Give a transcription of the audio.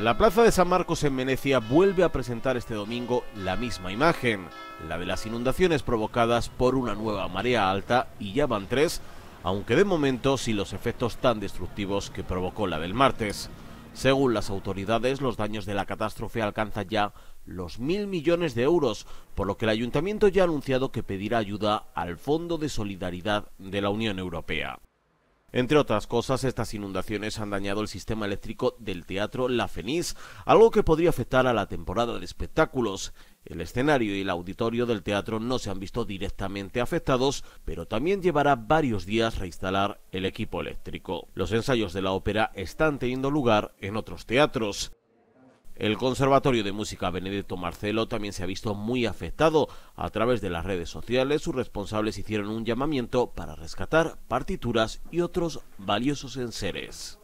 La plaza de San Marcos en Venecia vuelve a presentar este domingo la misma imagen, la de las inundaciones provocadas por una nueva marea alta y ya van tres, aunque de momento sin los efectos tan destructivos que provocó la del martes. Según las autoridades, los daños de la catástrofe alcanzan ya los mil millones de euros, por lo que el ayuntamiento ya ha anunciado que pedirá ayuda al Fondo de Solidaridad de la Unión Europea. Entre otras cosas, estas inundaciones han dañado el sistema eléctrico del Teatro La Fenice, algo que podría afectar a la temporada de espectáculos. El escenario y el auditorio del teatro no se han visto directamente afectados, pero también llevará varios días reinstalar el equipo eléctrico. Los ensayos de la ópera están teniendo lugar en otros teatros. El Conservatorio de Música Benedetto Marcelo también se ha visto muy afectado. A través de las redes sociales, sus responsables hicieron un llamamiento para rescatar partituras y otros valiosos enseres.